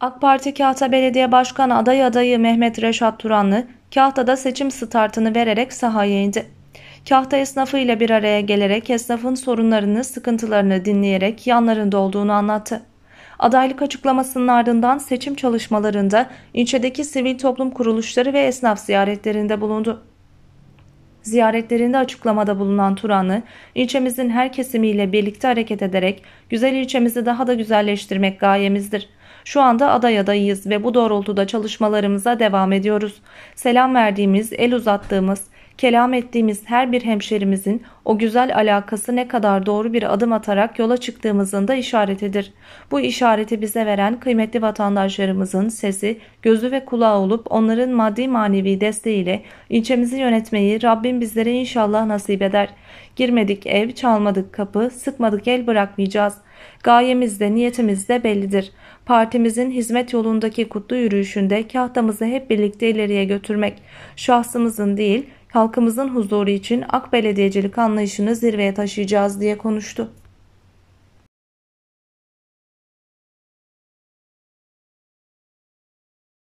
AK Parti Kahta Belediye Başkanı aday adayı Mehmet Reşat Turanlı, Kahta'da seçim startını vererek sahaya indi. Kahta esnafı ile bir araya gelerek esnafın sorunlarını, sıkıntılarını dinleyerek yanlarında olduğunu anlattı. Adaylık açıklamasının ardından seçim çalışmalarında ilçedeki sivil toplum kuruluşları ve esnaf ziyaretlerinde bulundu. Ziyaretlerinde açıklamada bulunan Turanlı, ilçemizin her kesimiyle birlikte hareket ederek güzel ilçemizi daha da güzelleştirmek gayemizdir.'' Şu anda aday adayız ve bu doğrultuda çalışmalarımıza devam ediyoruz. Selam verdiğimiz, el uzattığımız, kelam ettiğimiz her bir hemşerimizin o güzel alakası ne kadar doğru bir adım atarak yola çıktığımızın da işaretidir. Bu işareti bize veren kıymetli vatandaşlarımızın sesi, gözü ve kulağı olup onların maddi manevi desteğiyle ilçemizi yönetmeyi Rabbim bizlere inşallah nasip eder. Girmedik ev, çalmadık kapı, sıkmadık el bırakmayacağız. Gayemiz de niyetimiz de bellidir. Partimizin hizmet yolundaki kutlu yürüyüşünde kahtamızı hep birlikte ileriye götürmek, şahsımızın değil halkımızın huzuru için AK Belediyecilik anlayışını zirveye taşıyacağız diye konuştu.